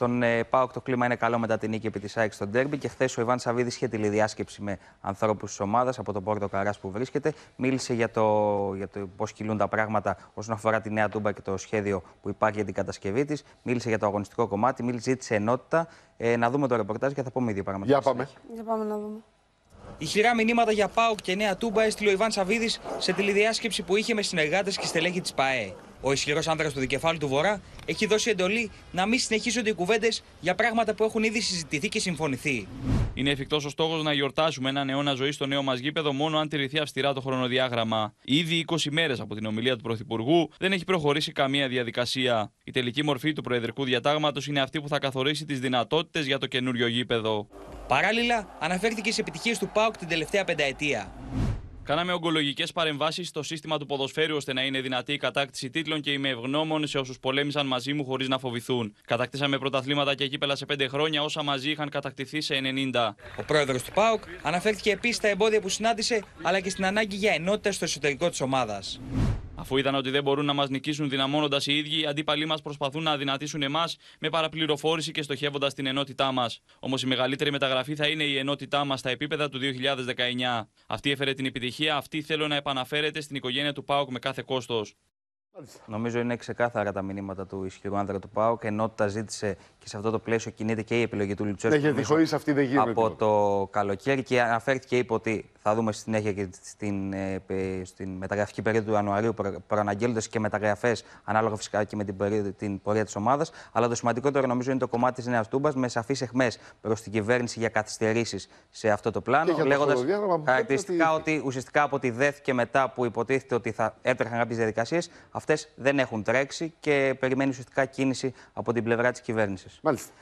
Στον ε, ΠΑΟΚ το κλίμα είναι καλό μετά την νίκη επί της ΑΕΚ στον Τέρμπι και χθες ο Ιβάν Σαββίδης είχε τηλεδιάσκεψη με ανθρώπους της ομάδας από τον Πόρτο Καράς που βρίσκεται. Μίλησε για το, για το πώς κυλούν τα πράγματα όσον αφορά τη νέα τούμπα και το σχέδιο που υπάρχει για την κατασκευή της. Μίλησε για το αγωνιστικό κομμάτι, μίλησε ζήτησε ενότητα. Ε, να δούμε το ρεπορτάζ και θα πούμε δύο πράγματα. Για πάμε. Για πάμε να δούμε. χειρά μηνύματα για ΠΑΟΚ και νέα τούμπα έστειλε ο Ιβάν Σαββίδης σε τηλεδιάσκεψη που είχε με συνεργάτες και στελέχη της ΠΑΕ. Ο ισχυρός άνδρας του δικεφάλου του Βορρά έχει δώσει εντολή να μην συνεχίζονται οι κουβέντες για πράγματα που έχουν ήδη συζητηθεί και συμφωνηθεί. Είναι εφικτός ο στόχος να γιορτάσουμε έναν αιώνα ζωής στο νέο μας γήπεδο μόνο αν τηρηθεί αυστηρά το χρονοδιάγραμμα. Ήδη 20 μέρες από την ομιλία του Πρωθυπουργού δεν έχει προχωρήσει καμία διαδικασία. Η τελική μορφή του Προεδρικού Διατάγματος είναι αυτή που θα καθορίσει τις δυνατότητες για το καινούριο γήπεδο. Παράλληλα, αναφέρθηκε σε επιτυχίες του ΠΑΟΚ την τελευταία πενταετία. Κάναμε ογκολογικές παρεμβάσεις στο σύστημα του ποδοσφαίρου ώστε να είναι δυνατή η κατάκτηση τίτλων και είμαι ευγνώμων σε όσους πολέμησαν μαζί μου χωρίς να φοβηθούν. Κατακτήσαμε πρωταθλήματα και κύπελα σε 5 χρόνια όσα μαζί είχαν κατακτηθεί σε 90. Ο πρόεδρος του ΠΑΟΚ αναφέρθηκε επίσης στα εμπόδια που συνάντησε αλλά και στην ανάγκη για ενότητα στο εσωτερικό της ομάδας. Αφού είδαν ότι δεν μπορούν να μας νικήσουν δυναμώνοντας οι ίδιοι, οι αντίπαλοι μας προσπαθούν να αδυνατήσουν εμάς με παραπληροφόρηση και στοχεύοντας την ενότητά μας. Όμως η μεγαλύτερη μεταγραφή θα είναι η ενότητά μας στα επίπεδα του 2019. Αυτή έφερε την επιτυχία, αυτή θέλω να επαναφέρεται στην οικογένεια του ΠΑΟΚ με κάθε κόστος. Νομίζω είναι ξεκάθαρα τα μηνύματα του ισχυρού άνδρα του ΠΑΟΚ. Ενότητα ζήτησε και σε αυτό το πλαίσιο κινείται και η επιλογή του Λουτσέσκου. αυτή δεν γίνεται. Από το καλοκαίρι και αναφέρθηκε είπε ότι θα δούμε στη συνέχεια και στην, ε, στην μεταγραφική περίοδο του Ιανουαρίου προαναγγέλλοντας και μεταγραφές ανάλογα φυσικά και με την, περίοδο, την πορεία της ομάδας. Αλλά το σημαντικότερο νομίζω είναι το κομμάτι της Νέας Τούμπας με σαφείς αιχμές προς την κυβέρνηση για καθυστερήσεις σε αυτό το πλάνο. Λέγοντα χαρακτηριστικά ότι... ουσιαστικά από τη ΔΕΘ και μετά που υποτίθεται ότι θα έτρεχαν κάποιες διαδικασίες, αυτές δεν έχουν τρέξει και περιμένει ουσιαστικά κίνηση από την πλευρά της κυβέρνησης. Μάλιστα.